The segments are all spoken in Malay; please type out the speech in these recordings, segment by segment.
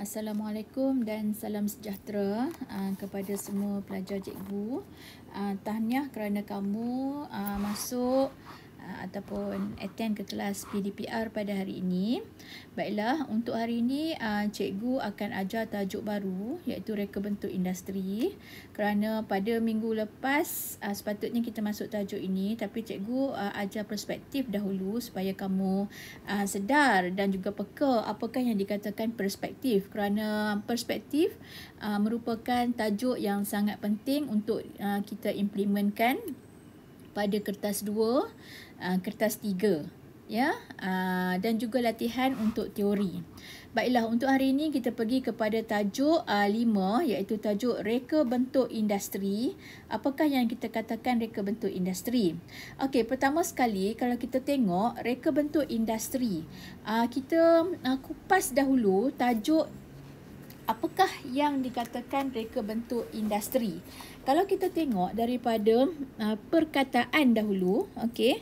Assalamualaikum dan salam sejahtera ah, kepada semua pelajar cikgu. Ah, tahniah kerana kamu ah, masuk ataupun attend ke kelas PDPR pada hari ini. Baiklah, untuk hari ini uh, cikgu akan ajar tajuk baru iaitu reka bentuk industri kerana pada minggu lepas ah, sepatutnya kita masuk tajuk ini tapi cikgu uh, ajar perspektif dahulu supaya kamu sedar dan juga peka apakah yang dikatakan perspektif kerana perspektif merupakan tajuk yang sangat penting untuk kita implementkan pada kertas 2 Uh, kertas tiga. Ya, uh, dan juga latihan untuk teori. Baiklah, untuk hari ini kita pergi kepada tajuk uh, lima iaitu tajuk reka bentuk industri. Apakah yang kita katakan reka bentuk industri? Okey, pertama sekali kalau kita tengok reka bentuk industri. Uh, kita uh, kupas dahulu tajuk apakah yang dikatakan reka bentuk industri. Kalau kita tengok daripada uh, perkataan dahulu, okey.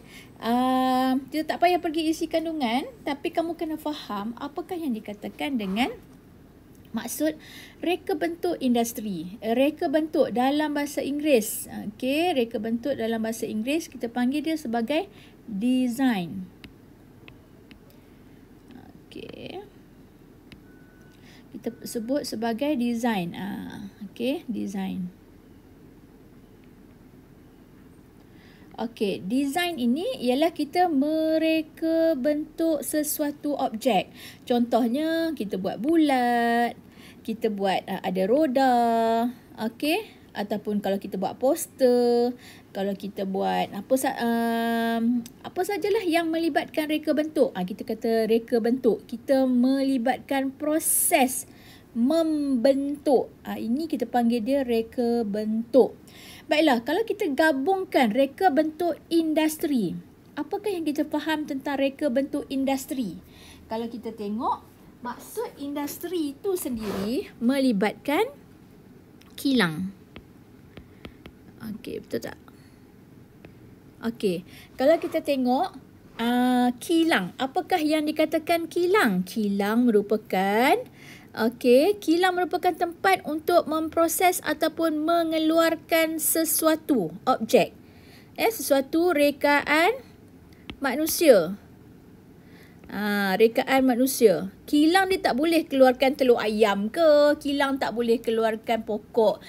kita uh, tak payah pergi isi kandungan, tapi kamu kena faham apakah yang dikatakan dengan maksud reka bentuk industri. Reka bentuk dalam bahasa Inggeris, okey, reka bentuk dalam bahasa Inggeris kita panggil dia sebagai design. kita sebut sebagai design. Ah, okay, design. Okey, design ini ialah kita mereka bentuk sesuatu objek. Contohnya, kita buat bulat, kita buat uh, ada roda, okey? Ataupun kalau kita buat poster, kalau kita buat apa uh, apa sajalah yang melibatkan reka bentuk. Ha, kita kata reka bentuk. Kita melibatkan proses membentuk. Ha, ini kita panggil dia reka bentuk. Baiklah, kalau kita gabungkan reka bentuk industri. Apakah yang kita faham tentang reka bentuk industri? Kalau kita tengok, maksud industri itu sendiri melibatkan kilang. Okey, betul tak? Okey, kalau kita tengok uh, kilang, apakah yang dikatakan kilang? Kilang merupakan okey, kilang merupakan tempat untuk memproses ataupun mengeluarkan sesuatu objek, eh sesuatu rekaan manusia. Ha, rekaan manusia Kilang dia tak boleh keluarkan telur ayam ke Kilang tak boleh keluarkan pokok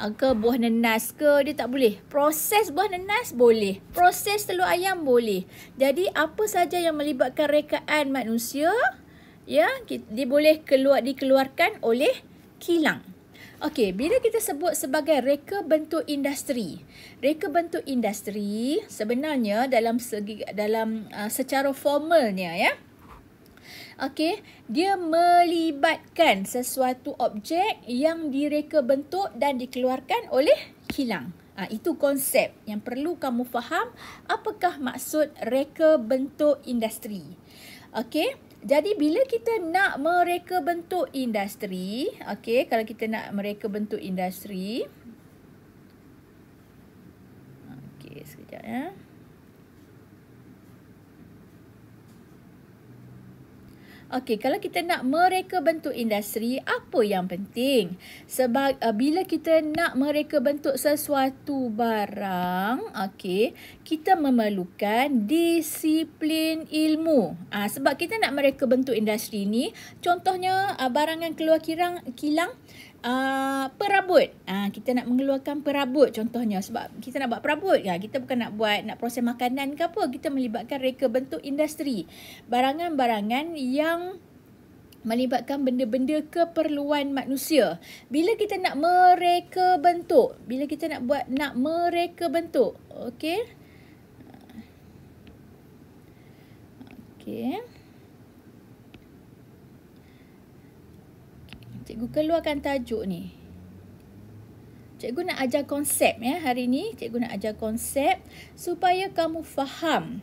Ah, ke buah nenas ke dia tak boleh. Proses buah nenas boleh. Proses telur ayam boleh. Jadi apa saja yang melibatkan rekaan manusia ya dia boleh keluar dikeluarkan oleh kilang. Okey, bila kita sebut sebagai reka bentuk industri. Reka bentuk industri sebenarnya dalam segi dalam uh, secara formalnya ya. Okay, dia melibatkan sesuatu objek yang direka bentuk dan dikeluarkan oleh kilang ha, itu konsep yang perlu kamu faham apakah maksud reka bentuk industri Okay, jadi bila kita nak mereka bentuk industri, okay, kalau kita nak mereka bentuk industri. okay, sekejap ya. Eh. Okey, kalau kita nak mereka bentuk industri, apa yang penting? Sebab uh, bila kita nak mereka bentuk sesuatu barang, okey, kita memerlukan disiplin ilmu. Ah uh, sebab kita nak mereka bentuk industri ni, contohnya uh, ah, barangan keluar kirang kilang Ah, perabot. Uh, kita nak mengeluarkan perabot contohnya sebab kita nak buat perabot. Ya, kita bukan nak buat nak proses makanan ke apa. Kita melibatkan reka bentuk industri. Barangan-barangan yang melibatkan benda-benda keperluan manusia. Bila kita nak mereka bentuk, bila kita nak buat nak mereka bentuk. okay? Okay. Cikgu keluarkan tajuk ni. Cikgu nak ajar konsep ya hari ni. Cikgu nak ajar konsep supaya kamu faham.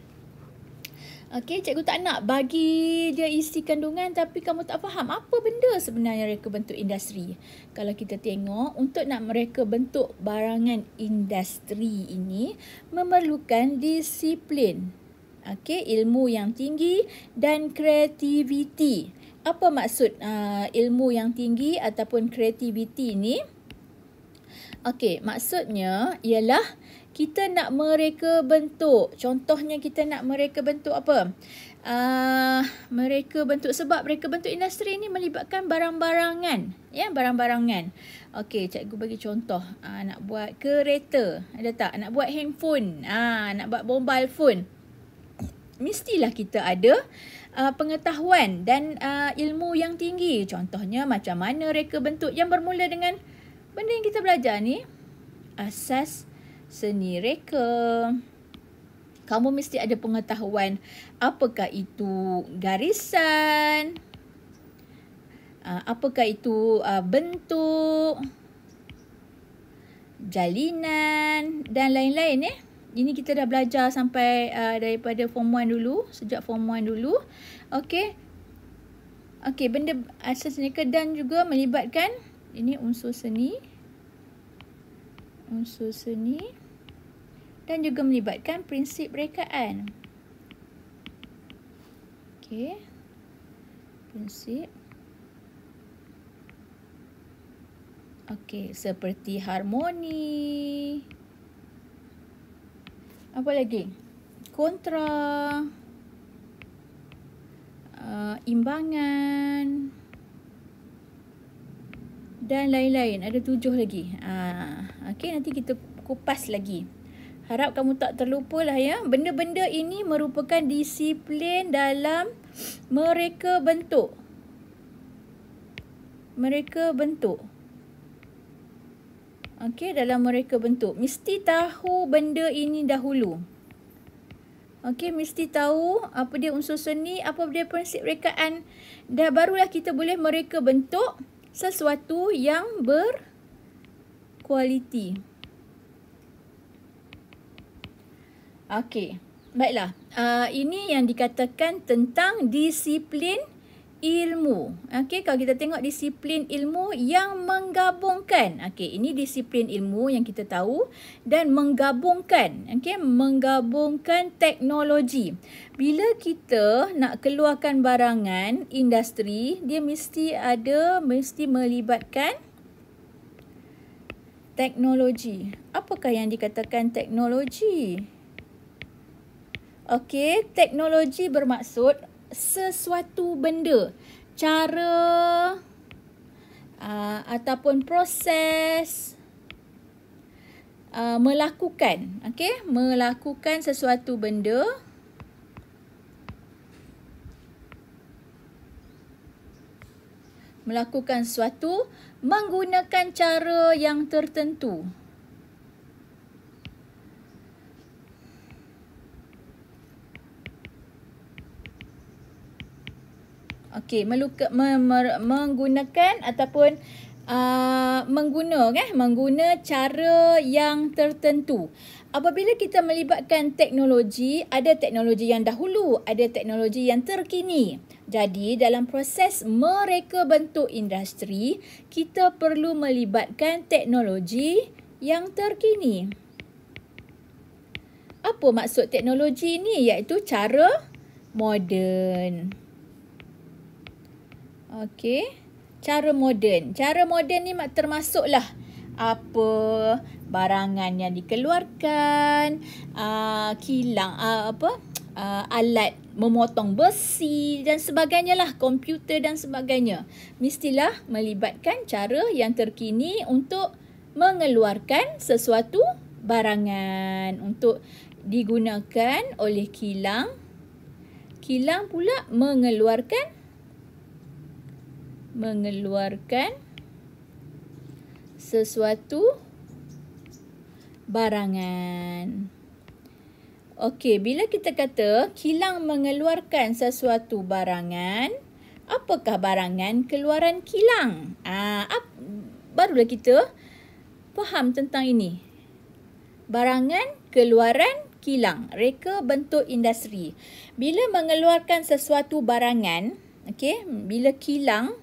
Okey, cikgu tak nak bagi dia isi kandungan tapi kamu tak faham apa benda sebenarnya reka bentuk industri. Kalau kita tengok, untuk nak mereka bentuk barangan industri ini memerlukan disiplin. Okey, ilmu yang tinggi dan kreativiti apa maksud uh, ilmu yang tinggi ataupun kreativiti ni? Okey, maksudnya ialah kita nak mereka bentuk. Contohnya kita nak mereka bentuk apa? Uh, mereka bentuk sebab mereka bentuk industri ni melibatkan barang-barangan. Ya, barang-barangan. Okey, cikgu bagi contoh. Uh, nak buat kereta. Ada tak? Nak buat handphone. Uh, nak buat mobile phone. Mestilah kita ada uh, uh, pengetahuan dan uh, ilmu yang tinggi. Contohnya macam mana reka bentuk yang bermula dengan benda yang kita belajar ni. Asas seni reka. Kamu mesti ada pengetahuan apakah itu garisan. Uh, apakah itu uh, bentuk. Jalinan dan lain-lain eh ini kita dah belajar sampai uh, daripada form 1 dulu sejak form 1 dulu okey okey benda asas ni kedan juga melibatkan ini unsur seni unsur seni dan juga melibatkan prinsip rekaan okey prinsip okey seperti harmoni apa lagi kontra uh, imbangan dan lain-lain ada tujuh lagi uh, ah, okay nanti kita kupas lagi harap kamu tak terlupa lah ya benda-benda ini merupakan disiplin dalam mereka bentuk mereka bentuk Okey, dalam mereka bentuk. Mesti tahu benda ini dahulu. Okey, mesti tahu apa dia unsur seni, apa dia prinsip rekaan. Dah barulah kita boleh mereka bentuk sesuatu yang berkualiti. Okey, baiklah. Uh, ini yang dikatakan tentang disiplin ilmu. Okey, kalau kita tengok disiplin ilmu yang menggabungkan. Okey, ini disiplin ilmu yang kita tahu dan menggabungkan. Okey, menggabungkan teknologi. Bila kita nak keluarkan barangan industri, dia mesti ada, mesti melibatkan teknologi. Apakah yang dikatakan teknologi? Okey, teknologi bermaksud sesuatu benda cara aa, uh, ataupun proses aa, uh, melakukan okay? melakukan sesuatu benda melakukan sesuatu menggunakan cara yang tertentu Okey, meluka me, me, menggunakan ataupun uh, mengguna eh mengguna cara yang tertentu. Apabila kita melibatkan teknologi, ada teknologi yang dahulu, ada teknologi yang terkini. Jadi dalam proses mereka bentuk industri, kita perlu melibatkan teknologi yang terkini. Apa maksud teknologi ini? Iaitu cara moden. Okey. Cara moden. Cara moden ni termasuklah apa barangan yang dikeluarkan, uh, kilang uh, apa uh, alat memotong besi dan sebagainya lah, komputer dan sebagainya. Mestilah melibatkan cara yang terkini untuk mengeluarkan sesuatu barangan untuk digunakan oleh kilang. Kilang pula mengeluarkan mengeluarkan sesuatu barangan. Okey, bila kita kata kilang mengeluarkan sesuatu barangan, apakah barangan keluaran kilang? Ah, ap, barulah kita faham tentang ini. Barangan keluaran kilang, reka bentuk industri. Bila mengeluarkan sesuatu barangan, okey, bila kilang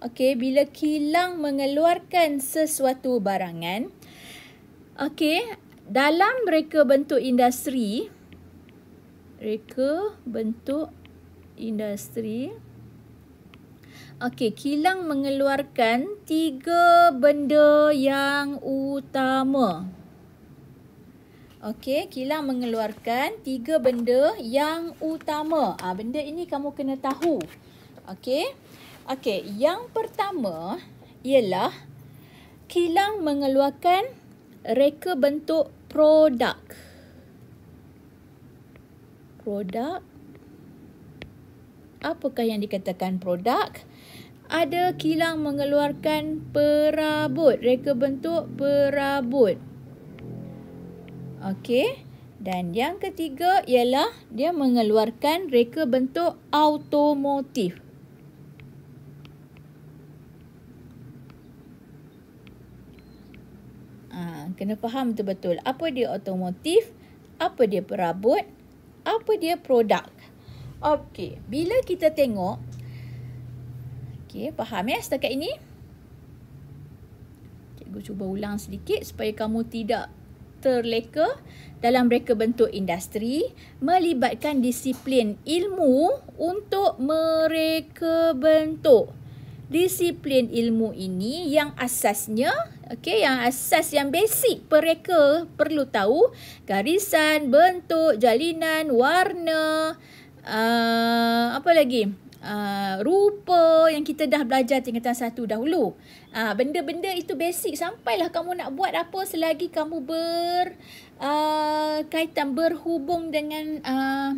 Okey, bila kilang mengeluarkan sesuatu barangan, okey, dalam reka bentuk industri, reka bentuk industri, okey, kilang mengeluarkan tiga benda yang utama. Okey, kilang mengeluarkan tiga benda yang utama. Ah, benda ini kamu kena tahu. Okey. Okey, yang pertama ialah kilang mengeluarkan reka bentuk produk. Produk. Apakah yang dikatakan produk? Ada kilang mengeluarkan perabot, reka bentuk perabot. Okey, dan yang ketiga ialah dia mengeluarkan reka bentuk automotif. kena faham betul-betul apa dia otomotif, apa dia perabot, apa dia produk. Okey, bila kita tengok Okey, faham ya setakat ini? Cikgu cuba ulang sedikit supaya kamu tidak terleka dalam reka bentuk industri melibatkan disiplin ilmu untuk mereka bentuk disiplin ilmu ini yang asasnya okey yang asas yang basic mereka perlu tahu garisan bentuk jalinan warna uh, apa lagi Uh, rupa yang kita dah belajar tingkatan satu dahulu uh, Benda-benda itu basic Sampailah kamu nak buat apa Selagi kamu berkaitan uh, Berhubung dengan uh,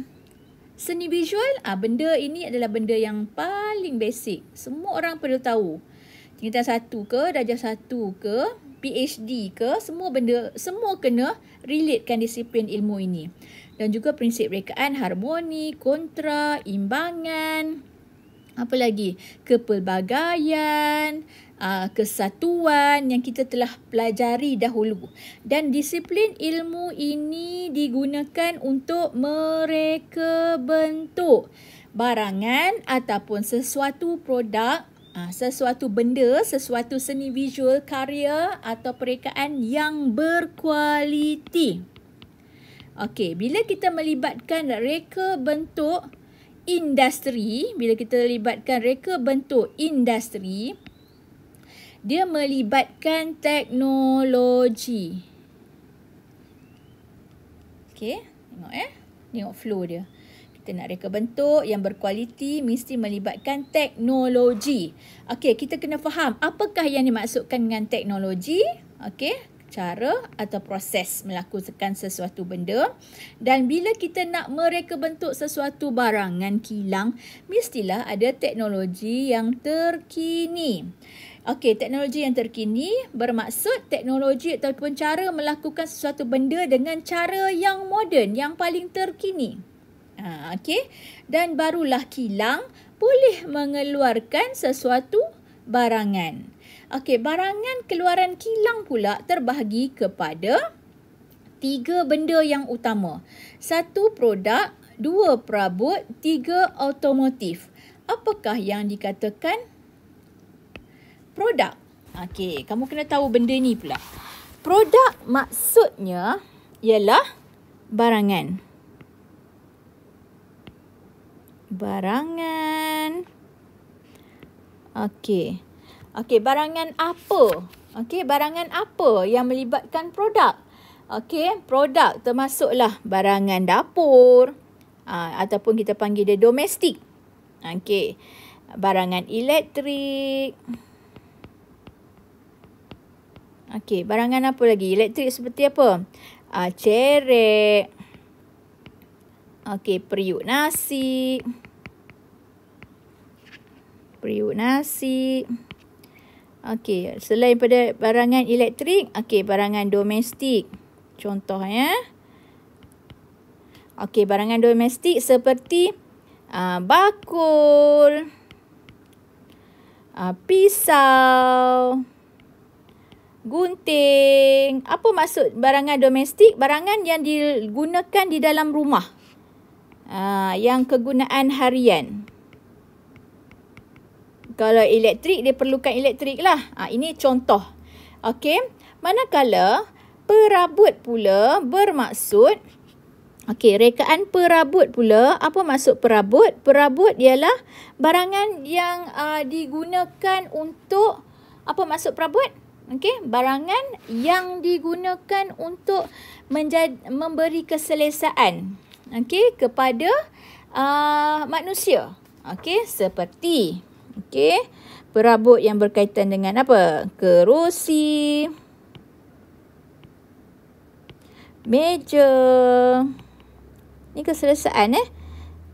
Seni visual, ah benda ini adalah benda yang paling basic. Semua orang perlu tahu. Tingkatan satu ke, darjah satu ke, PhD ke, semua benda, semua kena relatekan disiplin ilmu ini. Dan juga prinsip rekaan harmoni, kontra, imbangan, apa lagi? Kepelbagaian, Uh, kesatuan yang kita telah pelajari dahulu. Dan disiplin ilmu ini digunakan untuk mereka bentuk barangan ataupun sesuatu produk uh, sesuatu benda, sesuatu seni visual, karya atau perekaan yang berkualiti. Okey, bila kita melibatkan reka bentuk industri, bila kita melibatkan reka bentuk industri, dia melibatkan teknologi. Okay, tengok eh. Tengok flow dia. Kita nak reka bentuk yang berkualiti mesti melibatkan teknologi. Okay, kita kena faham apakah yang dimaksudkan dengan teknologi. Okay, cara atau proses melakukan sesuatu benda. Dan bila kita nak mereka bentuk sesuatu barangan kilang, mestilah ada teknologi yang terkini. Okey, teknologi yang terkini bermaksud teknologi ataupun cara melakukan sesuatu benda dengan cara yang moden, yang paling terkini. Ha, Okey, dan barulah kilang boleh mengeluarkan sesuatu barangan. Okey, barangan keluaran kilang pula terbahagi kepada tiga benda yang utama. Satu produk, dua perabot, tiga automotif. Apakah yang dikatakan produk. Okey, kamu kena tahu benda ni pula. Produk maksudnya ialah barangan. Barangan. Okey. Okey, barangan apa? Okey, barangan apa yang melibatkan produk? Okey, produk termasuklah barangan dapur ha, ataupun kita panggil dia domestik. Okey. Barangan elektrik. Okey. Okey, barangan apa lagi? Elektrik seperti apa? Ah cerek. Okey, periuk nasi. Periuk nasi. Okey, selain pada barangan elektrik, okey, barangan domestik. Contoh ya. Okey, barangan domestik seperti ah bakul, ah pisau, pisau, gunting. Apa maksud barangan domestik? Barangan yang digunakan di dalam rumah. Uh, yang kegunaan harian. Kalau elektrik, dia perlukan elektrik lah. Uh, ini contoh. Okey. Manakala perabot pula bermaksud... Okey, rekaan perabot pula. Apa maksud perabot? Perabot ialah barangan yang uh, digunakan untuk... Apa maksud perabot? Okey, barangan yang digunakan untuk menjadi, memberi keselesaan okey kepada uh, manusia. Okey, seperti okey, perabot yang berkaitan dengan apa? Kerusi, meja. Ini keselesaan eh.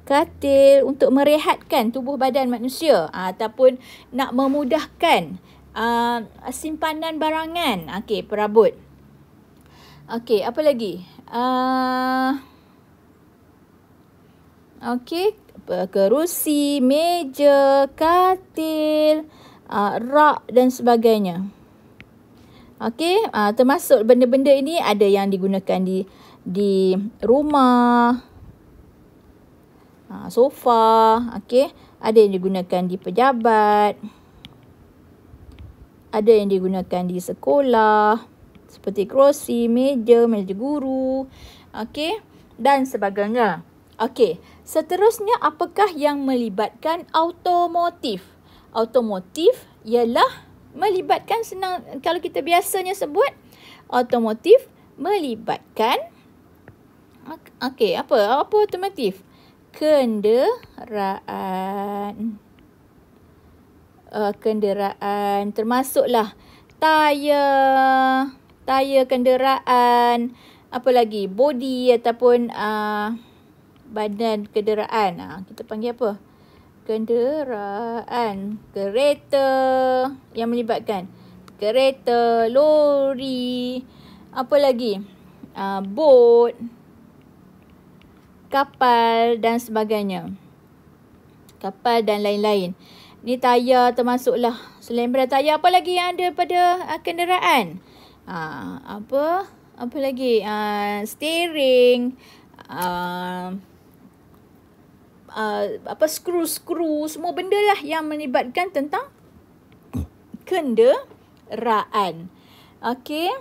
Katil untuk merehatkan tubuh badan manusia ataupun nak memudahkan uh, simpanan barangan. Okey, perabot. Okey, apa lagi? Uh, Okey, kerusi, meja, katil, uh, ah, rak dan sebagainya. Okey, uh, termasuk benda-benda ini ada yang digunakan di di rumah. sofa, okay Ada yang digunakan di pejabat. Okey. Ada yang digunakan di sekolah seperti kerusi, meja, meja guru, okey dan sebagainya. Okey, seterusnya apakah yang melibatkan automotif? Automotif ialah melibatkan senang kalau kita biasanya sebut automotif melibatkan okey apa apa automotif kenderaan uh, kenderaan termasuklah tayar tayar kenderaan apa lagi body ataupun uh, badan kenderaan ah kita panggil apa kenderaan kereta yang melibatkan kereta lori apa lagi uh, bot kapal dan sebagainya kapal dan lain-lain. Ni tayar termasuklah. Selain berat tayar, apa lagi yang ada pada uh, kenderaan? Uh, apa? Apa lagi? Uh, steering. Uh, uh, apa? Skru-skru. Semua benda lah yang melibatkan tentang kenderaan. Okay.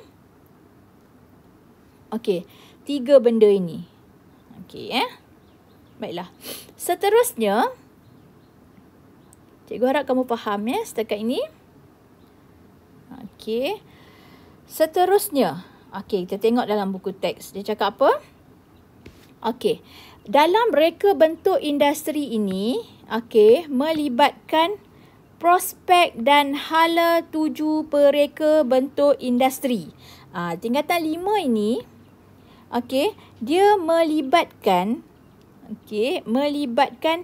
Okay. Tiga benda ini. Okay, eh. Baiklah. Seterusnya... Cikgu harap kamu faham ya setakat ini. Okey. Seterusnya, okey kita tengok dalam buku teks. Dia cakap apa? Okey. Dalam reka bentuk industri ini, okey, melibatkan prospek dan hala tuju pereka bentuk industri. ha, tingkatan lima ini, okey, dia melibatkan, okey, melibatkan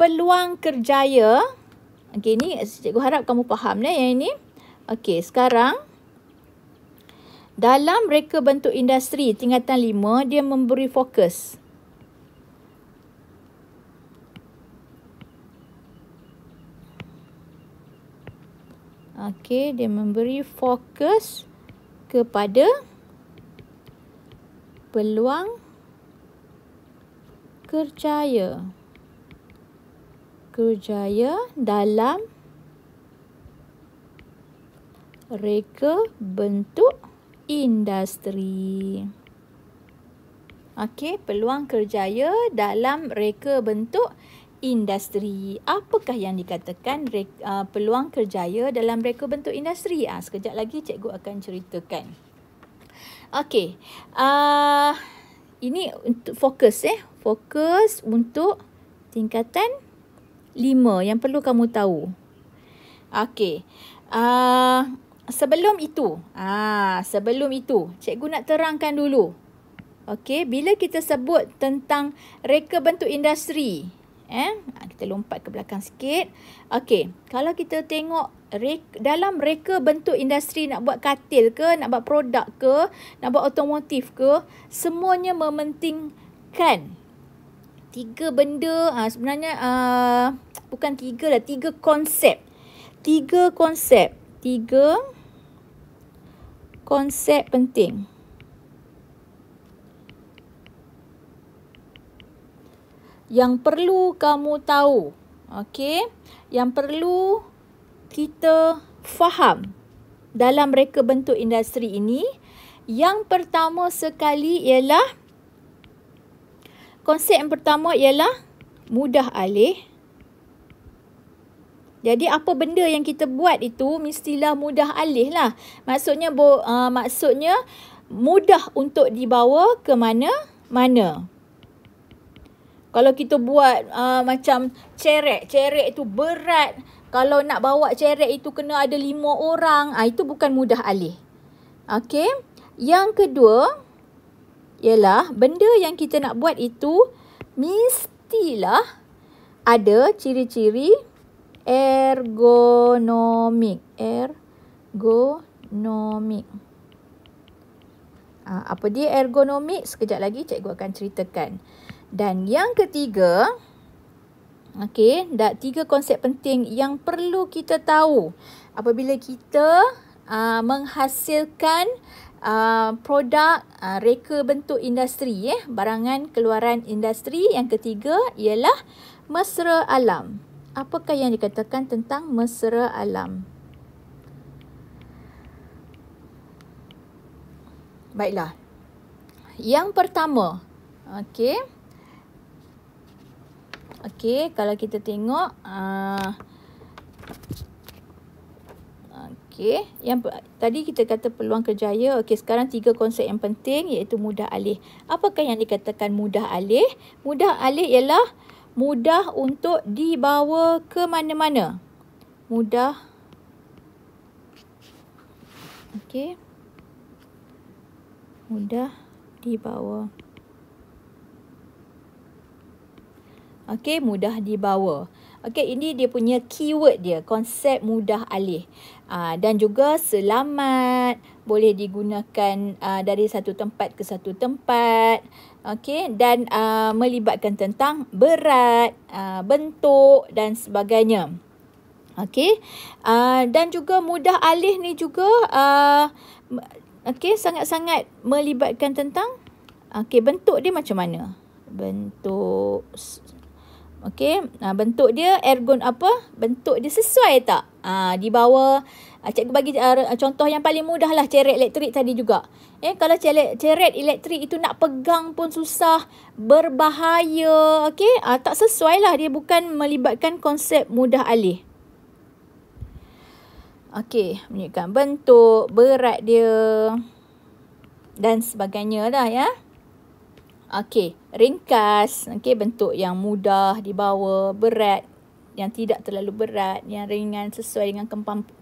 peluang kerjaya, okey, Okey ni cikgu harap kamu faham ya yang ini. Okey sekarang dalam reka bentuk industri tingkatan 5 dia memberi fokus. Okey dia memberi fokus kepada peluang kerjaya berjaya dalam reka bentuk industri. Okey, peluang kerjaya dalam reka bentuk industri. Apakah yang dikatakan reka, uh, peluang kerjaya dalam reka bentuk industri? Ah, ha, sekejap lagi cikgu akan ceritakan. Okey. Ah, uh, ini untuk fokus eh. Fokus untuk tingkatan 3 lima yang perlu kamu tahu. Okey. Uh, sebelum itu, ah sebelum itu, cikgu nak terangkan dulu. Okey, bila kita sebut tentang reka bentuk industri, eh ah, kita lompat ke belakang sikit. Okey, kalau kita tengok reka, dalam reka bentuk industri nak buat katil ke, nak buat produk ke, nak buat automotif ke, semuanya mementingkan tiga benda ha, sebenarnya uh, bukan tiga lah tiga konsep tiga konsep tiga konsep penting yang perlu kamu tahu okey yang perlu kita faham dalam reka bentuk industri ini yang pertama sekali ialah konsep yang pertama ialah mudah alih. Jadi apa benda yang kita buat itu mestilah mudah alih lah. Maksudnya, bo, uh, maksudnya mudah untuk dibawa ke mana-mana. Kalau kita buat uh, macam ceret, ceret itu berat. Kalau nak bawa ceret itu kena ada lima orang. Uh, itu bukan mudah alih. Okay. Yang kedua ialah benda yang kita nak buat itu mestilah ada ciri-ciri ergonomik. Ergonomik. Ha, apa dia ergonomik? Sekejap lagi cikgu akan ceritakan. Dan yang ketiga, okay, dah tiga konsep penting yang perlu kita tahu apabila kita uh, menghasilkan uh, produk uh, reka bentuk industri eh barangan keluaran industri yang ketiga ialah mesra alam apakah yang dikatakan tentang mesra alam baiklah yang pertama okey okey kalau kita tengok uh, Okey, yang tadi kita kata peluang kerjaya. Okey, sekarang tiga konsep yang penting iaitu mudah alih. Apakah yang dikatakan mudah alih? Mudah alih ialah mudah untuk dibawa ke mana-mana. Mudah. Okey. Mudah dibawa. Okey, mudah dibawa. Okey, ini dia punya keyword dia, konsep mudah alih. Ah, dan juga selamat boleh digunakan uh, dari satu tempat ke satu tempat. Okey dan uh, melibatkan tentang berat, uh, bentuk dan sebagainya. Okey. dan juga mudah alih ni juga okey sangat-sangat melibatkan tentang okey bentuk dia macam mana? Bentuk Okey, nah bentuk dia ergon apa? Bentuk dia sesuai tak? Ha, di bawah ah, cikgu bagi uh, contoh yang paling mudah lah ceret elektrik tadi juga. Eh kalau ceret elektrik itu nak pegang pun susah, berbahaya, okey? Uh, tak sesuai lah dia bukan melibatkan konsep mudah alih. Okey, menunjukkan bentuk, berat dia dan sebagainya lah ya. Okey, ringkas, okey bentuk yang mudah dibawa, berat yang tidak terlalu berat, yang ringan sesuai dengan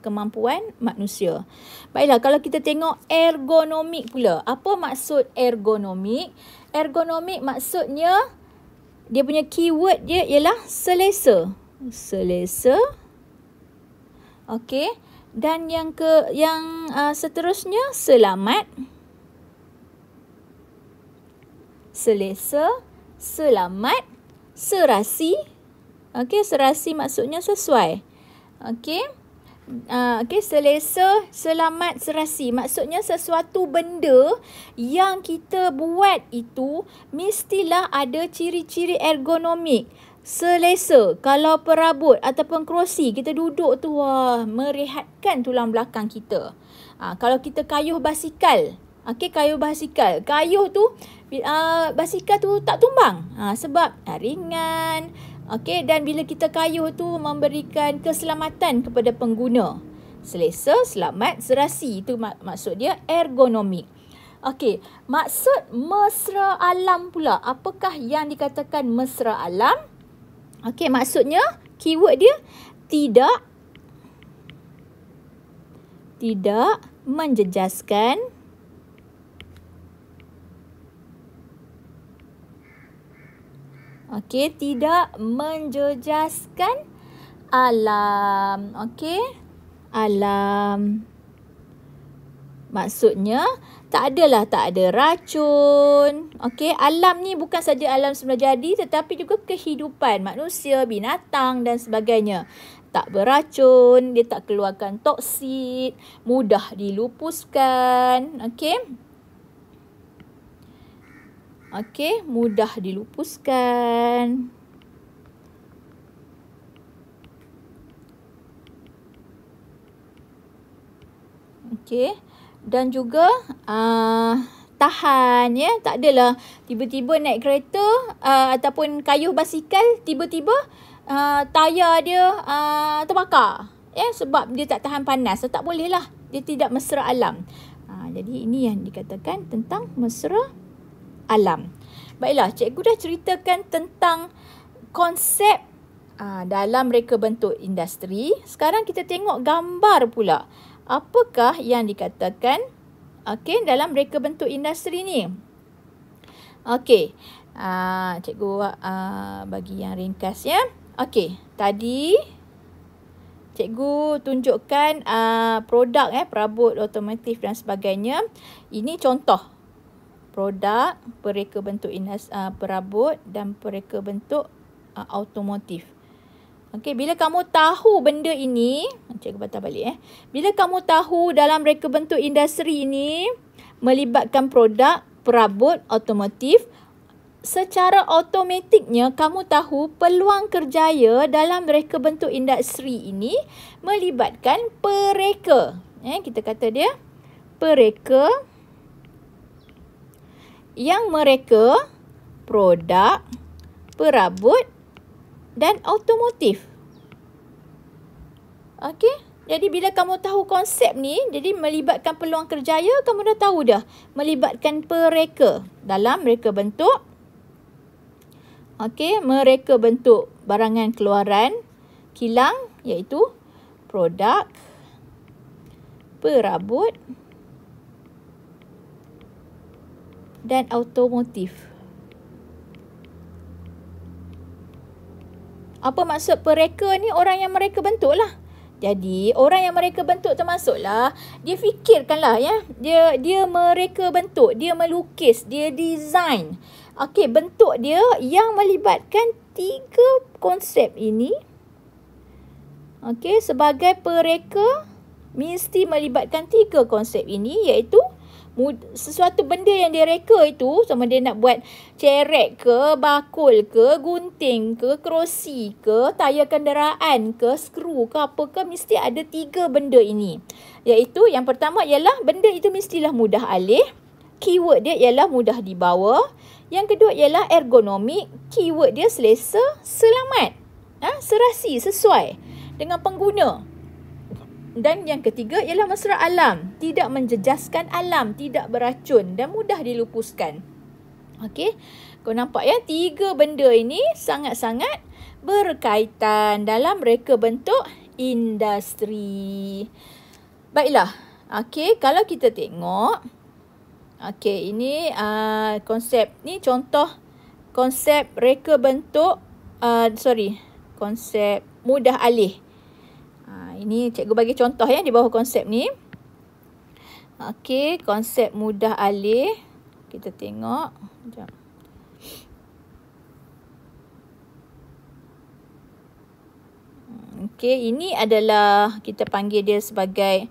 kemampuan manusia. Baiklah, kalau kita tengok ergonomik pula. Apa maksud ergonomik? Ergonomik maksudnya dia punya keyword dia ialah selesa. Selesa. Okey. Dan yang ke yang uh, seterusnya selamat. Selesa, selamat, serasi, Okey, serasi maksudnya sesuai. Okey. Uh, ah, okay, selesa, selamat serasi Maksudnya sesuatu benda yang kita buat itu Mestilah ada ciri-ciri ergonomik Selesa, kalau perabot ataupun kerusi Kita duduk tu, wah, merehatkan tulang belakang kita uh, Kalau kita kayuh basikal Okay, kayuh basikal Kayuh tu, uh, basikal tu tak tumbang uh, Sebab uh, ringan Okey dan bila kita kayuh tu memberikan keselamatan kepada pengguna. Selesa, selamat, serasi itu mak- maksud dia ergonomik. Okey, maksud mesra alam pula. Apakah yang dikatakan mesra alam? Okey, maksudnya keyword dia tidak tidak menjejaskan Okey, tidak menjejaskan alam. Okey? Alam. Maksudnya tak adalah tak ada racun. Okey, alam ni bukan saja alam semula jadi tetapi juga kehidupan manusia, binatang dan sebagainya. Tak beracun, dia tak keluarkan toksin, mudah dilupuskan. Okey? Okey, mudah dilupuskan. Okey, dan juga uh, tahan ya. Tak adalah tiba-tiba naik kereta uh, ataupun kayuh basikal tiba-tiba uh, tayar dia uh, terbakar. Ya, sebab dia tak tahan panas. So, tak bolehlah. Dia tidak mesra alam. Uh, jadi ini yang dikatakan tentang mesra alam alam. Baiklah, cikgu dah ceritakan tentang konsep aa, ah, dalam reka bentuk industri. Sekarang kita tengok gambar pula. Apakah yang dikatakan okay, dalam reka bentuk industri ni? Okey, ah, cikgu aa, ah, bagi yang ringkas ya. Okey, tadi cikgu tunjukkan aa, produk, eh, perabot, otomotif dan sebagainya. Ini contoh produk, pereka bentuk inas uh, perabot dan pereka bentuk uh, automotif. Okey, bila kamu tahu benda ini, cikgu patah balik eh. Bila kamu tahu dalam reka bentuk industri ini melibatkan produk, perabot, automotif, secara automatiknya kamu tahu peluang kerjaya dalam reka bentuk industri ini melibatkan pereka. Eh, kita kata dia pereka yang mereka produk, perabot dan automotif. Okey, jadi bila kamu tahu konsep ni, jadi melibatkan peluang kerjaya, kamu dah tahu dah. Melibatkan pereka dalam mereka bentuk. Okey, mereka bentuk barangan keluaran kilang iaitu produk, perabot, perabot. dan automotif. Apa maksud pereka ni? Orang yang mereka bentuk lah. Jadi, orang yang mereka bentuk termasuk lah. dia fikirkanlah ya. Dia dia mereka bentuk, dia melukis, dia design. Okey, bentuk dia yang melibatkan tiga konsep ini. Okey, sebagai pereka, mesti melibatkan tiga konsep ini iaitu sesuatu benda yang dia reka itu sama dia nak buat ceret ke bakul ke gunting ke kerusi ke tayar kenderaan ke skru ke apa ke mesti ada tiga benda ini iaitu yang pertama ialah benda itu mestilah mudah alih keyword dia ialah mudah dibawa yang kedua ialah ergonomik keyword dia selesa selamat ha? serasi sesuai dengan pengguna dan yang ketiga ialah mesra alam. Tidak menjejaskan alam, tidak beracun dan mudah dilupuskan. Okey, kau nampak ya tiga benda ini sangat-sangat berkaitan dalam reka bentuk industri. Baiklah, okey kalau kita tengok. Okey, ini uh, konsep ni contoh konsep reka bentuk, uh, sorry, konsep mudah alih ini cikgu bagi contoh ya di bawah konsep ni. Okey, konsep mudah alih. Kita tengok. Sekejap. Okey, ini adalah kita panggil dia sebagai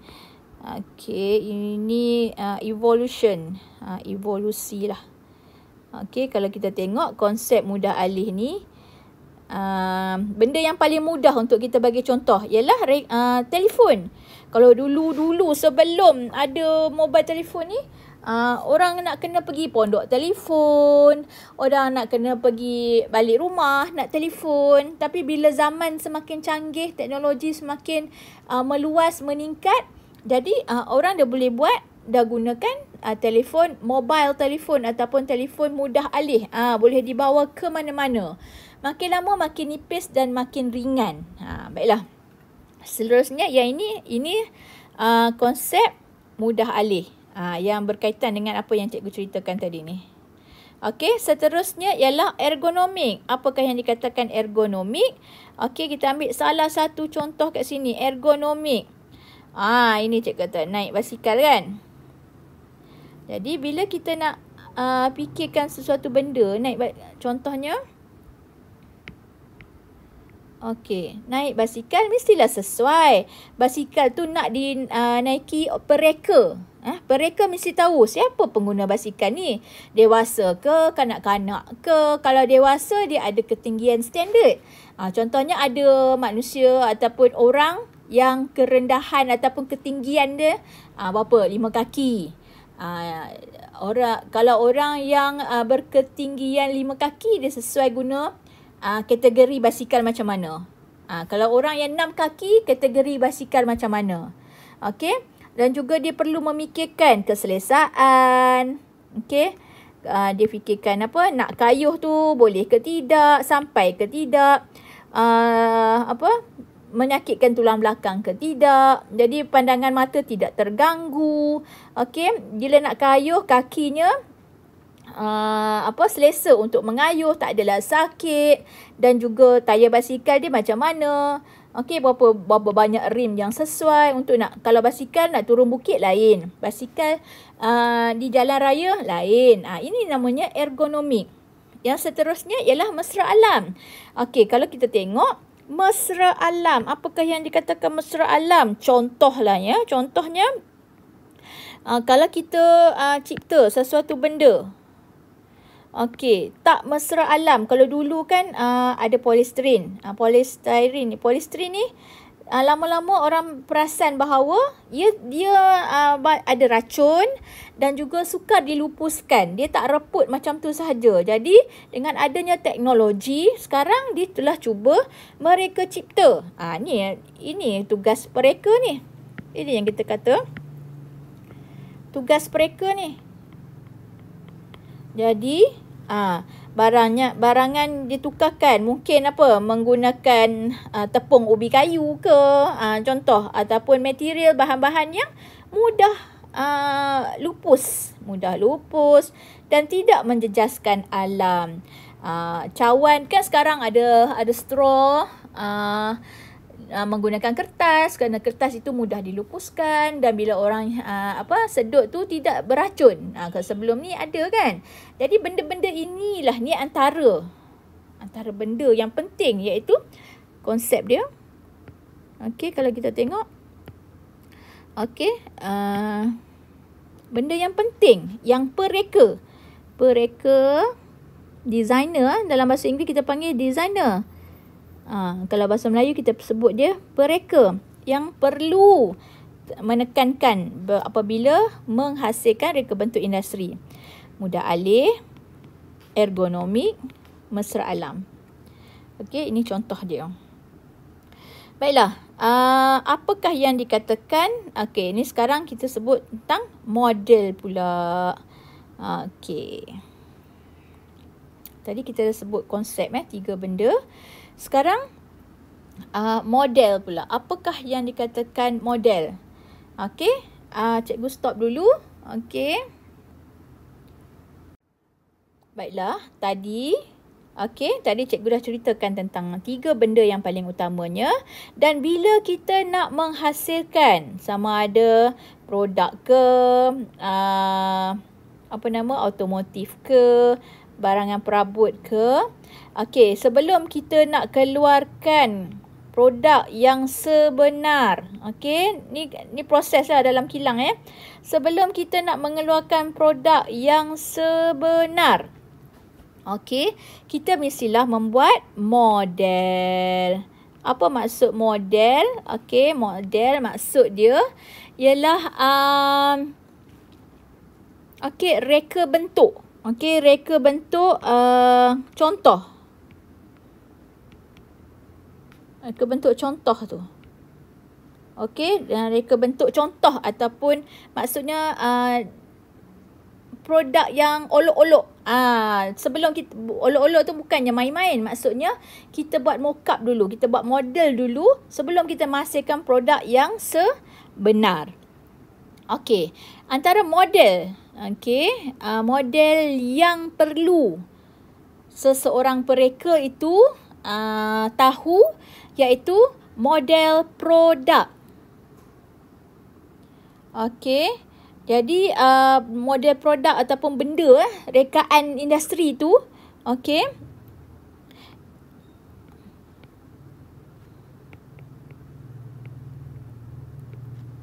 okey, ini uh, evolution, uh, evolusi lah. Okey, kalau kita tengok konsep mudah alih ni, Uh, benda yang paling mudah untuk kita bagi contoh ialah uh, telefon. Kalau dulu-dulu sebelum ada mobile telefon ni, uh, orang nak kena pergi pondok telefon, orang nak kena pergi balik rumah nak telefon. Tapi bila zaman semakin canggih, teknologi semakin uh, meluas, meningkat, jadi uh, orang dah boleh buat, dah gunakan uh, telefon, mobile telefon ataupun telefon mudah alih. Uh, boleh dibawa ke mana-mana makin lama makin nipis dan makin ringan. Ha, baiklah. Seterusnya yang ini ini uh, konsep mudah alih uh, yang berkaitan dengan apa yang cikgu ceritakan tadi ni. Okey, seterusnya ialah ergonomik. Apakah yang dikatakan ergonomik? Okey, kita ambil salah satu contoh kat sini. Ergonomik. Ah, ini cikgu kata naik basikal kan? Jadi bila kita nak uh, fikirkan sesuatu benda, naik contohnya Okey, naik basikal mestilah sesuai. Basikal tu nak dinaiki uh, pereka. Eh, pereka mesti tahu siapa pengguna basikal ni. Dewasa ke, kanak-kanak ke. Kalau dewasa, dia ada ketinggian standard. Uh, contohnya ada manusia ataupun orang yang kerendahan ataupun ketinggian dia uh, berapa? Lima kaki. Uh, orang, kalau orang yang uh, berketinggian lima kaki, dia sesuai guna uh, kategori basikal macam mana. Uh, kalau orang yang enam kaki, kategori basikal macam mana. Okay. Dan juga dia perlu memikirkan keselesaan. Okay. Uh, ah, dia fikirkan apa, nak kayuh tu boleh ke tidak, sampai ke tidak. Uh, apa, menyakitkan tulang belakang ke tidak. Jadi pandangan mata tidak terganggu. Okay. Bila nak kayuh, kakinya uh, apa selesa untuk mengayuh, tak adalah sakit dan juga tayar basikal dia macam mana. Okey, berapa, berapa banyak rim yang sesuai untuk nak kalau basikal nak turun bukit lain. Basikal uh, di jalan raya lain. Uh, ini namanya ergonomik. Yang seterusnya ialah mesra alam. Okey, kalau kita tengok mesra alam. Apakah yang dikatakan mesra alam? Contohlah ya. Contohnya, uh, kalau kita uh, cipta sesuatu benda. Okey, tak mesra alam. Kalau dulu kan uh, ada polistirin. Uh, ah, polistirin ni. Polistirin ni uh, lama-lama orang perasan bahawa ia, dia uh, ada racun dan juga sukar dilupuskan. Dia tak reput macam tu sahaja. Jadi dengan adanya teknologi, sekarang dia telah cuba mereka cipta. Uh, ni, ini tugas mereka ni. Ini yang kita kata. Tugas mereka ni. Jadi ah barangnya barangan ditukarkan mungkin apa menggunakan aa, ha, tepung ubi kayu ke aa, ha, contoh ataupun material bahan-bahan yang mudah aa, lupus mudah lupus dan tidak menjejaskan alam aa, cawan kan sekarang ada ada straw aa, uh, menggunakan kertas kerana kertas itu mudah dilupuskan dan bila orang uh, apa sedut tu tidak beracun. Ah uh, sebelum ni ada kan. Jadi benda-benda inilah ni antara antara benda yang penting iaitu konsep dia. Okey kalau kita tengok. Okey uh, benda yang penting yang pereka pereka designer dalam bahasa Inggeris kita panggil designer. Ha, kalau bahasa Melayu kita sebut dia pereka yang perlu menekankan apabila menghasilkan reka bentuk industri. Mudah alih, ergonomik, mesra alam. Okey, ini contoh dia. Baiklah, uh, apakah yang dikatakan? Okey, ini sekarang kita sebut tentang model pula. Okey. Tadi kita dah sebut konsep eh, tiga benda. Sekarang uh, model pula. Apakah yang dikatakan model? Okey, uh, cikgu stop dulu. Okey. Baiklah, tadi okey, tadi cikgu dah ceritakan tentang tiga benda yang paling utamanya dan bila kita nak menghasilkan sama ada produk ke uh, apa nama automotif ke barangan perabot ke. Okey, sebelum kita nak keluarkan produk yang sebenar. Okey, ni ni proses lah dalam kilang eh. Sebelum kita nak mengeluarkan produk yang sebenar. Okey, kita mestilah membuat model. Apa maksud model? Okey, model maksud dia ialah um, okey, reka bentuk. Okey, reka bentuk uh, contoh. Reka bentuk contoh tu. Okey, uh, reka bentuk contoh ataupun maksudnya uh, produk yang olok-olok. Ah, sebelum kita olok-olok tu bukannya main-main. Maksudnya kita buat mockup dulu, kita buat model dulu sebelum kita masukkan produk yang sebenar. Okey, antara model Okay, uh, model yang perlu seseorang pereka itu uh, tahu iaitu model produk. Okay, Jadi uh, model produk ataupun benda eh rekaan industri itu, okay.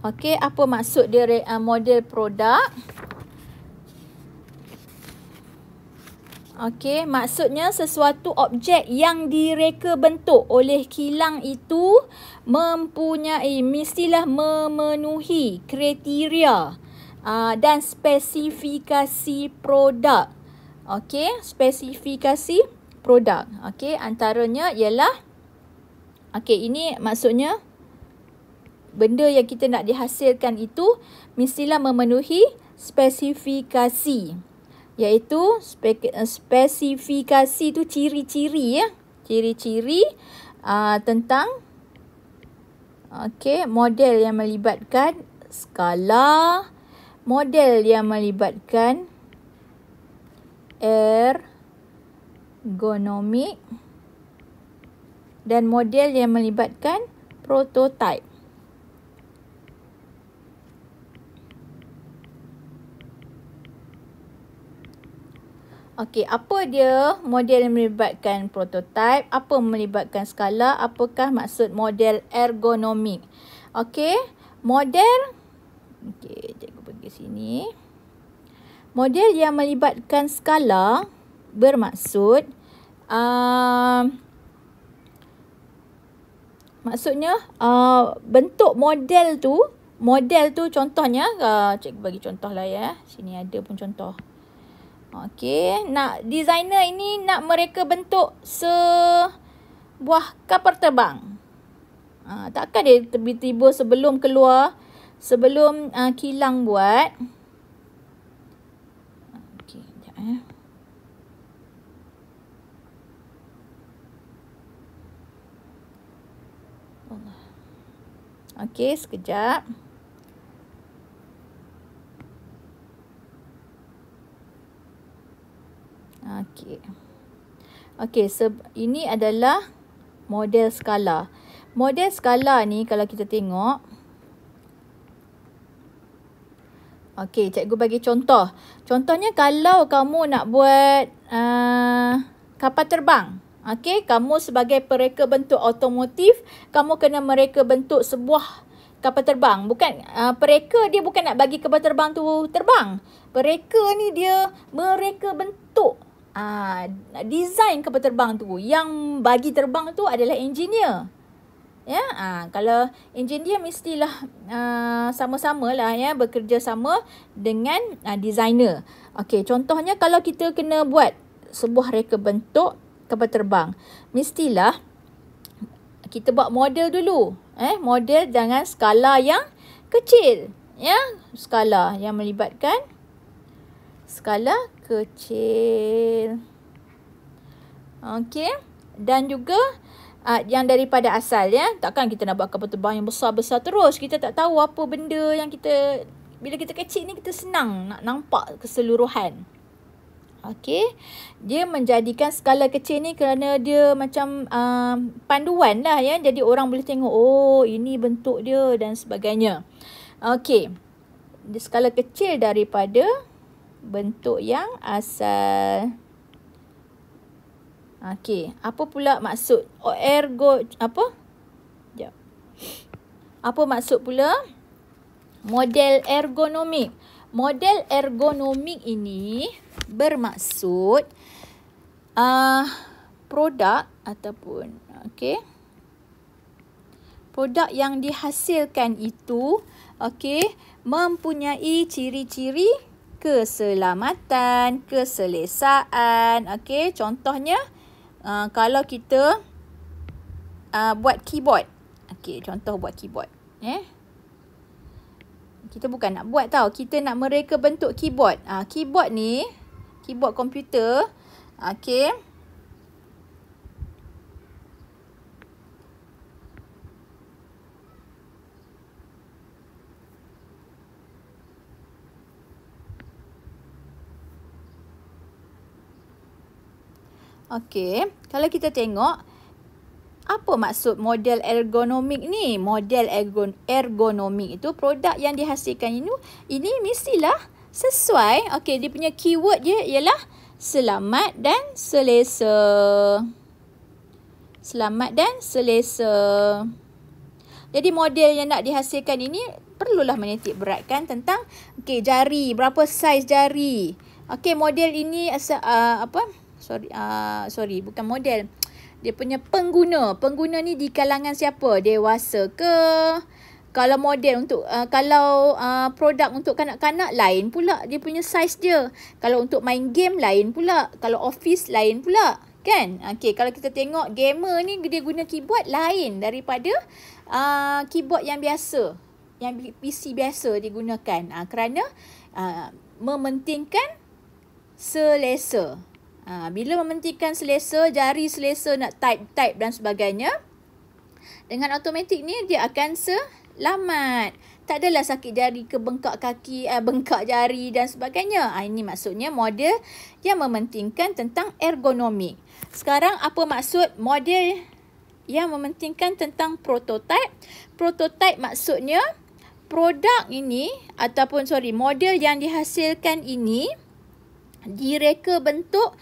Okey, apa maksud dia uh, model produk? Okey, maksudnya sesuatu objek yang direka bentuk oleh kilang itu mempunyai mestilah memenuhi kriteria uh, dan spesifikasi produk. Okey, spesifikasi produk. Okey, antaranya ialah Okey, ini maksudnya benda yang kita nak dihasilkan itu mestilah memenuhi spesifikasi iaitu eh, spesifikasi tu ciri-ciri ya ciri-ciri uh, tentang okey model yang melibatkan skala model yang melibatkan ergonomik dan model yang melibatkan prototype Okey, apa dia model yang melibatkan prototipe? Apa melibatkan skala? Apakah maksud model ergonomik? Okey, model Okey, jangan pergi sini. Model yang melibatkan skala bermaksud uh, maksudnya uh, bentuk model tu, model tu contohnya, uh, cikgu bagi contoh lah ya. Sini ada pun contoh. Okey, nak designer ini nak mereka bentuk sebuah kapal terbang. Ha, takkan dia tiba-tiba sebelum keluar, sebelum uh, kilang buat. Okey, sekejap eh. Okey, sekejap. Okey. Okey. Okey, so ini adalah model skala. Model skala ni kalau kita tengok Okey, cikgu bagi contoh. Contohnya kalau kamu nak buat uh, kapal terbang. Okey, kamu sebagai pereka bentuk otomotif, kamu kena mereka bentuk sebuah kapal terbang. Bukan uh, pereka dia bukan nak bagi kapal terbang tu terbang. Pereka ni dia mereka bentuk uh, design kapal terbang tu yang bagi terbang tu adalah engineer ya yeah? kalau engineer mestilah uh, ah, sama lah ya bekerja sama dengan uh, designer okey contohnya kalau kita kena buat sebuah reka bentuk kapal terbang mestilah kita buat model dulu eh model dengan skala yang kecil ya skala yang melibatkan skala kecil. Okey. Dan juga uh, yang daripada asal ya. Takkan kita nak buat kapal terbang yang besar-besar terus. Kita tak tahu apa benda yang kita... Bila kita kecil ni kita senang nak nampak keseluruhan. Okey. Dia menjadikan skala kecil ni kerana dia macam uh, panduan lah ya. Jadi orang boleh tengok oh ini bentuk dia dan sebagainya. Okey. Skala kecil daripada bentuk yang asal. Okey, apa pula maksud oh, ergo apa? Jap. Apa maksud pula model ergonomik? Model ergonomik ini bermaksud uh, produk ataupun okey. Produk yang dihasilkan itu okey mempunyai ciri-ciri keselamatan, keselesaan. Okey, contohnya uh, kalau kita uh, buat keyboard. Okey, contoh buat keyboard. Eh? Kita bukan nak buat tau. Kita nak mereka bentuk keyboard. Uh, keyboard ni, keyboard komputer. Okey. Okey, kalau kita tengok apa maksud model ergonomik ni? Model ergon ergonomik itu produk yang dihasilkan ini ini mestilah sesuai. Okey, dia punya keyword dia ialah selamat dan selesa. Selamat dan selesa. Jadi model yang nak dihasilkan ini perlulah menitik beratkan tentang okey jari, berapa saiz jari. Okey, model ini uh, apa? sorry uh, sorry bukan model dia punya pengguna pengguna ni di kalangan siapa dewasa ke kalau model untuk uh, kalau uh, produk untuk kanak-kanak lain pula dia punya saiz dia kalau untuk main game lain pula kalau office lain pula kan okay kalau kita tengok gamer ni dia guna keyboard lain daripada uh, keyboard yang biasa yang PC biasa digunakan uh, kerana uh, mementingkan selesa Ha, bila mementingkan selesa, jari selesa nak type-type dan sebagainya. Dengan automatik ni dia akan selamat. Tak adalah sakit jari ke bengkak kaki, eh, bengkak jari dan sebagainya. Ha, ini maksudnya model yang mementingkan tentang ergonomik. Sekarang apa maksud model yang mementingkan tentang prototype? Prototype maksudnya produk ini ataupun sorry model yang dihasilkan ini direka bentuk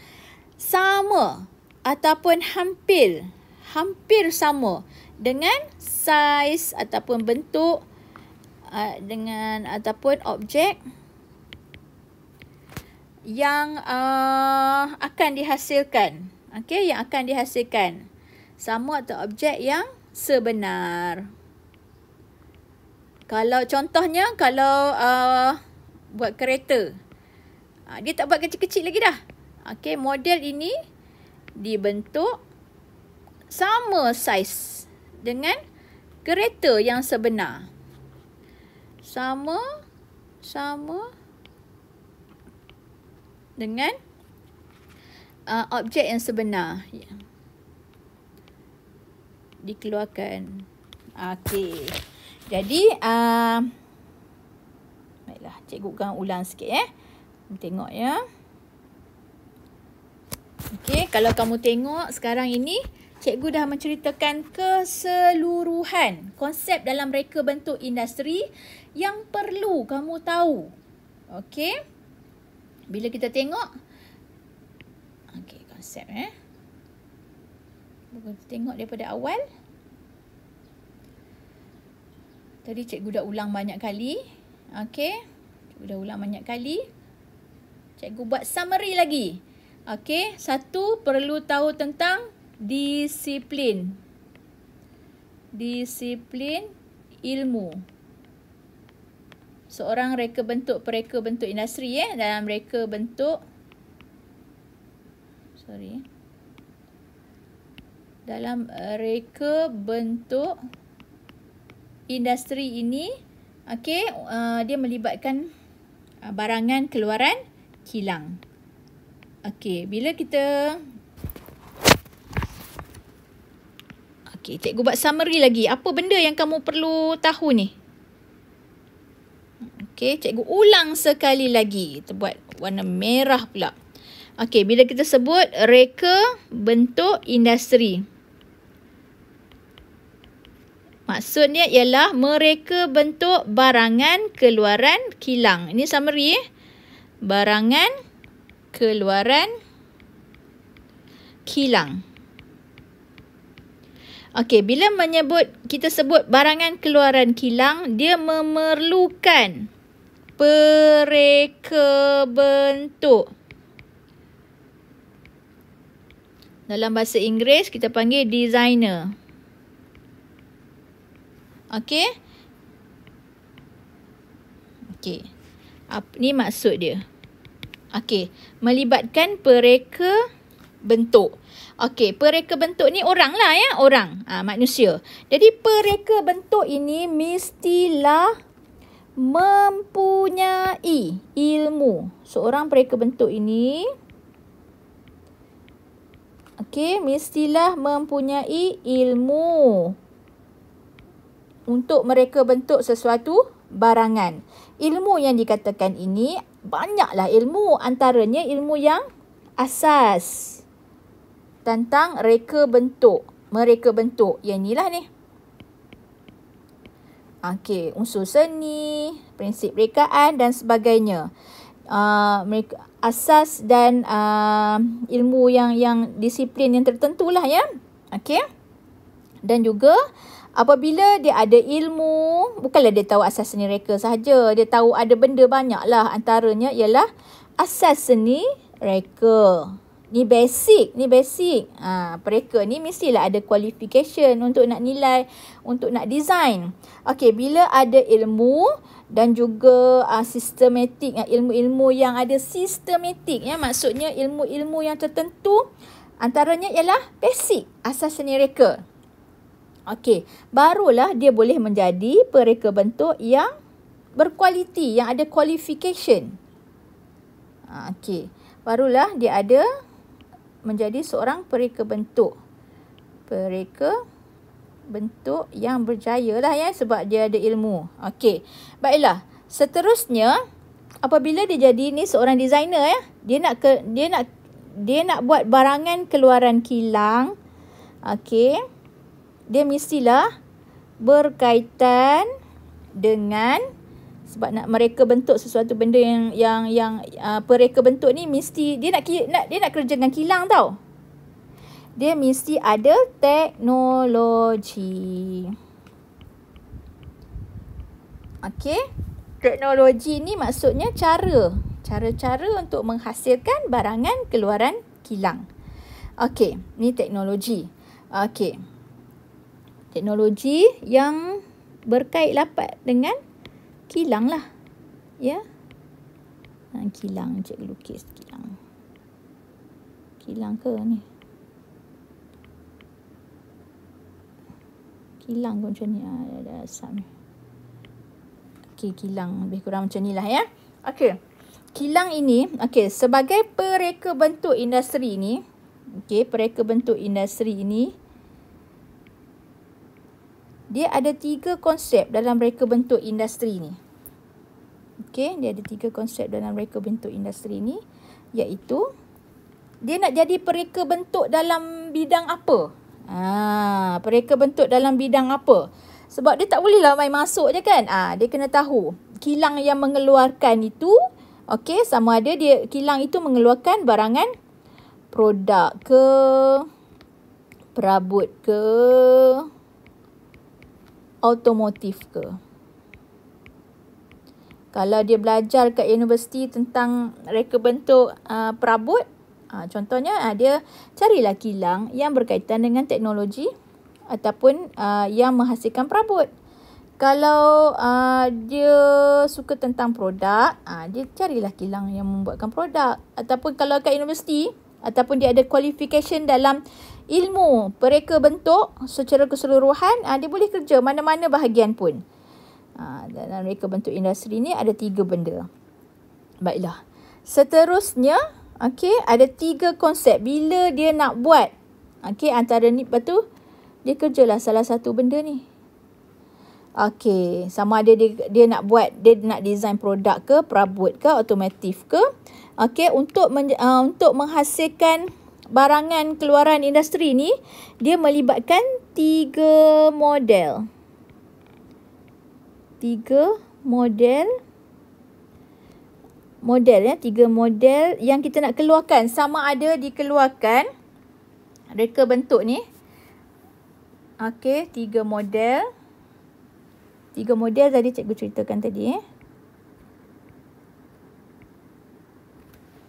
sama ataupun hampir hampir sama dengan saiz ataupun bentuk uh, dengan ataupun objek yang uh, akan dihasilkan. Okey, yang akan dihasilkan. Sama atau objek yang sebenar. Kalau contohnya, kalau uh, buat kereta. Uh, dia tak buat kecil-kecil lagi dah. Okey, model ini dibentuk sama saiz dengan kereta yang sebenar. Sama sama dengan uh, objek yang sebenar. Dikeluarkan. Okey. Jadi uh, baiklah, cikgu kau ulang sikit eh. Tengok ya. Yeah. Okey, kalau kamu tengok sekarang ini cikgu dah menceritakan keseluruhan konsep dalam reka bentuk industri yang perlu kamu tahu. Okey. Bila kita tengok Okey, konsep eh. Kita tengok daripada awal. Tadi cikgu dah ulang banyak kali. Okey. Cikgu dah ulang banyak kali. Cikgu buat summary lagi. Okey, satu perlu tahu tentang disiplin. Disiplin ilmu. Seorang reka bentuk pereka bentuk industri eh dalam reka bentuk sorry. Dalam eh, reka bentuk industri ini, okey, uh, dia melibatkan eh, barangan keluaran kilang. Okey, bila kita Okey, cikgu buat summary lagi. Apa benda yang kamu perlu tahu ni? Okey, cikgu ulang sekali lagi. Kita buat warna merah pula. Okey, bila kita sebut reka bentuk industri. Maksudnya ialah mereka bentuk barangan keluaran kilang. Ini summary eh. Barangan keluaran kilang. Okey, bila menyebut kita sebut barangan keluaran kilang, dia memerlukan pereka bentuk. Dalam bahasa Inggeris kita panggil designer. Okey. Okey. Apa ni maksud dia? Okey melibatkan pereka bentuk. Okey, pereka bentuk ni orang lah ya, orang, ha, manusia. Jadi pereka bentuk ini mestilah mempunyai ilmu. Seorang pereka bentuk ini, okey, mestilah mempunyai ilmu untuk mereka bentuk sesuatu barangan. Ilmu yang dikatakan ini banyaklah ilmu antaranya ilmu yang asas tentang reka bentuk mereka bentuk yang ni lah ni okey unsur seni prinsip rekaan dan sebagainya uh, mereka asas dan uh, ilmu yang yang disiplin yang tertentulah ya okey dan juga Apabila dia ada ilmu, bukanlah dia tahu asas seni reka sahaja. Dia tahu ada benda banyaklah antaranya ialah asas seni reka. Ni basic, ni basic. Ha, pereka ni mestilah ada qualification untuk nak nilai, untuk nak design. Okey, bila ada ilmu dan juga uh, ah, sistematik, ilmu-ilmu yang ada sistematik. Ya, maksudnya ilmu-ilmu yang tertentu antaranya ialah basic asas seni reka. Okey, barulah dia boleh menjadi pereka bentuk yang berkualiti, yang ada qualification. Ha, okey, barulah dia ada menjadi seorang pereka bentuk. Pereka bentuk yang berjaya lah ya sebab dia ada ilmu. Okey, baiklah. Seterusnya, apabila dia jadi ni seorang designer ya, dia nak ke, dia nak dia nak buat barangan keluaran kilang. Okey dia mestilah berkaitan dengan sebab nak mereka bentuk sesuatu benda yang yang yang apa uh, mereka bentuk ni mesti dia nak nak dia nak kerja dengan kilang tau. Dia mesti ada teknologi. Okey. Teknologi ni maksudnya cara, cara-cara untuk menghasilkan barangan keluaran kilang. Okey, ni teknologi. Okey teknologi yang berkait lapat dengan kilang lah. Ya. Ha, kilang cikgu lukis kilang. Kilang ke ni? Kilang ke macam ni? Ha, ah, ada, ada asam ni. Okey, kilang lebih kurang macam ni lah ya. Okey. Kilang ini, okey, sebagai pereka bentuk industri ni, okey, pereka bentuk industri ini dia ada tiga konsep dalam reka bentuk industri ni. Okey, dia ada tiga konsep dalam reka bentuk industri ni iaitu dia nak jadi pereka bentuk dalam bidang apa? Ha, pereka bentuk dalam bidang apa? Sebab dia tak bolehlah main masuk je kan? Ah, ha, dia kena tahu kilang yang mengeluarkan itu, okey, sama ada dia kilang itu mengeluarkan barangan produk ke perabot ke automotif ke? Kalau dia belajar ke universiti tentang reka bentuk uh, perabot, uh, contohnya uh, dia carilah kilang yang berkaitan dengan teknologi ataupun uh, yang menghasilkan perabot. Kalau uh, dia suka tentang produk, uh, dia carilah kilang yang membuatkan produk. Ataupun kalau kat universiti, ataupun dia ada qualification dalam ilmu mereka bentuk secara keseluruhan uh, dia boleh kerja mana-mana bahagian pun. Uh, dan mereka bentuk industri ni ada tiga benda. Baiklah. Seterusnya, okey, ada tiga konsep bila dia nak buat. Okey, antara ni lepas tu dia kerjalah salah satu benda ni. Okey, sama ada dia, dia nak buat, dia nak design produk ke, perabot ke, automotif ke. Okey, untuk men, uh, untuk menghasilkan barangan keluaran industri ni dia melibatkan tiga model. Tiga model model ya, tiga model yang kita nak keluarkan sama ada dikeluarkan reka bentuk ni. Okey, tiga model. Tiga model tadi cikgu ceritakan tadi eh.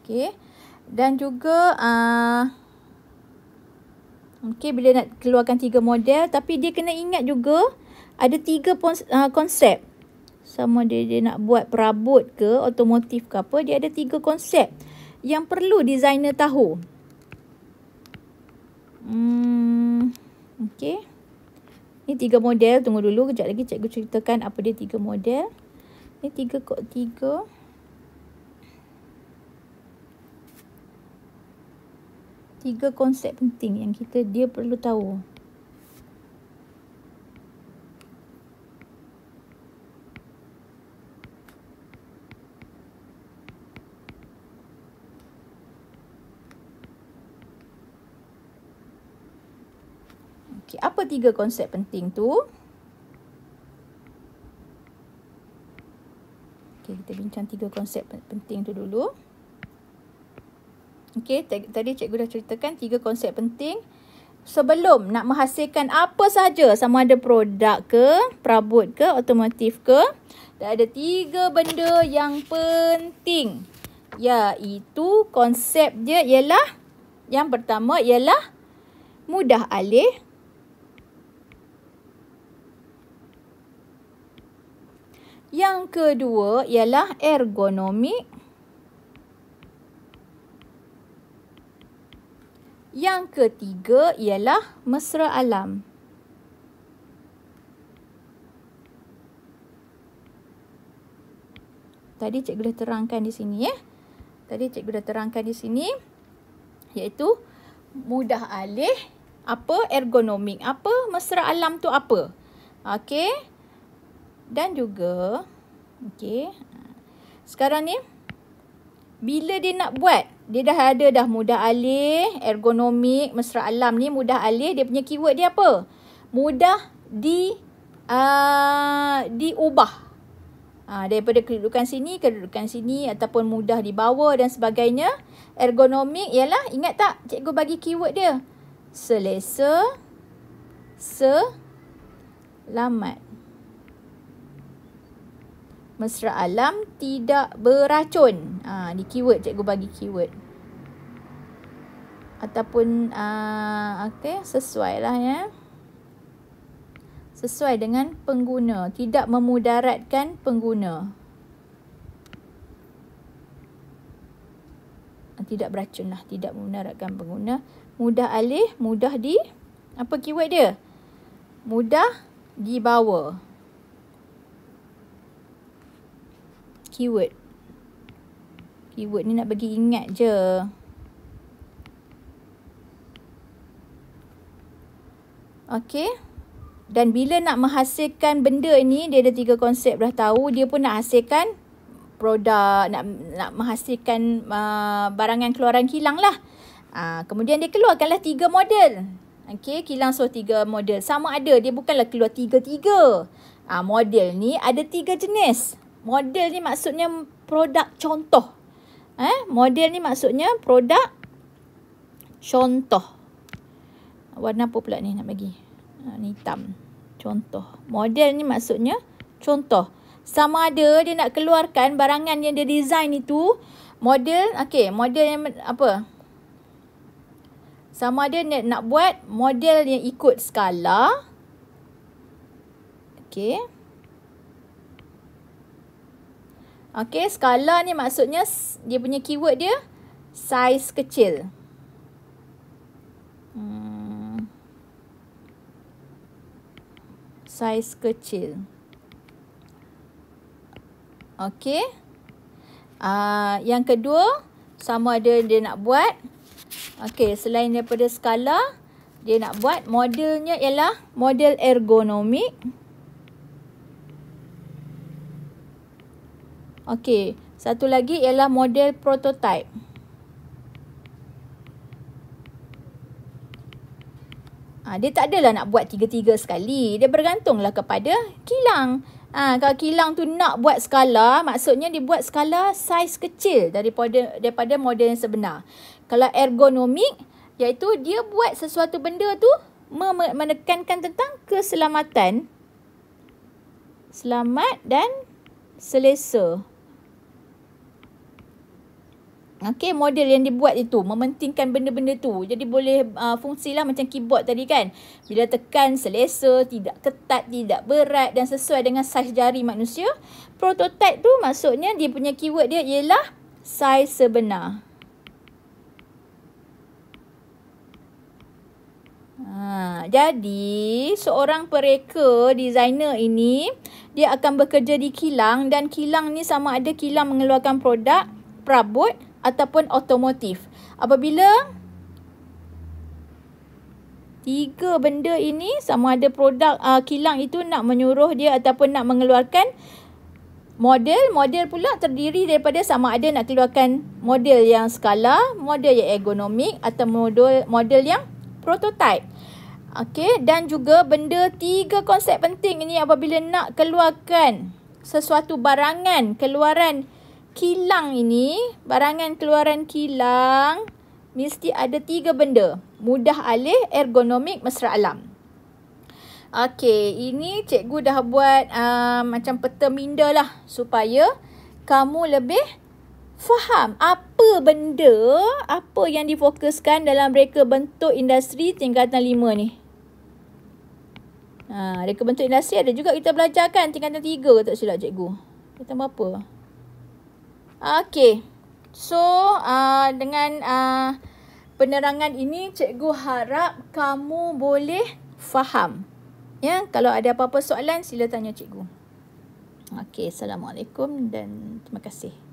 Okey. Dan juga uh, ah, Okay bila nak keluarkan tiga model Tapi dia kena ingat juga Ada tiga ah, konsep Sama dia, dia nak buat perabot ke Otomotif ke apa Dia ada tiga konsep Yang perlu designer tahu hmm, Okay Ni tiga model Tunggu dulu kejap lagi cikgu ceritakan Apa dia tiga model Ni tiga kot tiga tiga konsep penting yang kita dia perlu tahu. Okay, apa tiga konsep penting tu? Okay, kita bincang tiga konsep penting tu dulu. Okey, tadi cikgu dah ceritakan tiga konsep penting sebelum nak menghasilkan apa sahaja sama ada produk ke, perabot ke, otomotif ke. Dah ada tiga benda yang penting iaitu konsep dia ialah yang pertama ialah mudah alih. Yang kedua ialah ergonomik. Yang ketiga ialah mesra alam. Tadi cikgu dah terangkan di sini ya. Tadi cikgu dah terangkan di sini iaitu mudah alih apa ergonomik, apa mesra alam tu apa. Okey. Dan juga okey. Sekarang ni bila dia nak buat dia dah ada dah mudah alih, ergonomik, mesra alam ni mudah alih. Dia punya keyword dia apa? Mudah di uh, diubah. Ha, daripada kedudukan sini, kedudukan sini ataupun mudah dibawa dan sebagainya. Ergonomik ialah ingat tak cikgu bagi keyword dia? Selesa, selamat mesra alam tidak beracun. Ha, ni keyword cikgu bagi keyword. Ataupun uh, ha, okay, sesuai lah ya. Sesuai dengan pengguna. Tidak memudaratkan pengguna. Tidak beracun lah. Tidak memudaratkan pengguna. Mudah alih, mudah di... Apa keyword dia? Mudah dibawa. Mudah dibawa. keyword. Keyword ni nak bagi ingat je. Okay. Dan bila nak menghasilkan benda ni, dia ada tiga konsep dah tahu. Dia pun nak hasilkan produk, nak nak menghasilkan uh, barangan keluaran kilang lah. Uh, kemudian dia keluarkanlah tiga model. Okay, kilang so tiga model. Sama ada, dia bukanlah keluar tiga-tiga. Uh, model ni ada tiga jenis model ni maksudnya produk contoh. Eh, model ni maksudnya produk contoh. Warna apa pula ni nak bagi? Ha, ni hitam. Contoh. Model ni maksudnya contoh. Sama ada dia nak keluarkan barangan yang dia design itu model, okey, model yang apa? Sama ada nak nak buat model yang ikut skala. Okey. Okey skala ni maksudnya dia punya keyword dia size kecil. Hmm. Size kecil. Okay. Uh, ah, yang kedua, sama ada dia nak buat. okey selain daripada skala, dia nak buat modelnya ialah model ergonomik. Okay. Okey, satu lagi ialah model prototype. Ha, ah, dia tak adalah nak buat tiga-tiga sekali. Dia bergantunglah kepada kilang. Ha, kalau kilang tu nak buat skala, maksudnya dia buat skala saiz kecil daripada daripada model yang sebenar. Kalau ergonomik, iaitu dia buat sesuatu benda tu menekankan tentang keselamatan. Selamat dan selesa. Okay model yang dibuat itu mementingkan benda-benda tu Jadi boleh uh, fungsilah macam keyboard tadi kan Bila tekan selesa, tidak ketat, tidak berat dan sesuai dengan saiz jari manusia Prototype tu maksudnya dia punya keyword dia ialah saiz sebenar Ha, jadi seorang pereka designer ini dia akan bekerja di kilang dan kilang ni sama ada kilang mengeluarkan produk perabot ataupun otomotif. Apabila tiga benda ini sama ada produk uh, kilang itu nak menyuruh dia ataupun nak mengeluarkan model. Model pula terdiri daripada sama ada nak keluarkan model yang skala, model yang ergonomik atau model, model yang prototype. Okey dan juga benda tiga konsep penting ini apabila nak keluarkan sesuatu barangan keluaran kilang ini, barangan keluaran kilang, mesti ada tiga benda. Mudah alih, ergonomik, mesra alam. Okey, ini cikgu dah buat uh, macam peta minda lah. Supaya kamu lebih faham apa benda, apa yang difokuskan dalam reka bentuk industri tingkatan lima ni. Ha, reka bentuk industri ada juga kita belajar kan tingkatan tiga tak silap cikgu. Kita berapa? Apa? Okey. So, uh, dengan uh, penerangan ini, cikgu harap kamu boleh faham. Ya, kalau ada apa-apa soalan, sila tanya cikgu. Okey, Assalamualaikum dan terima kasih.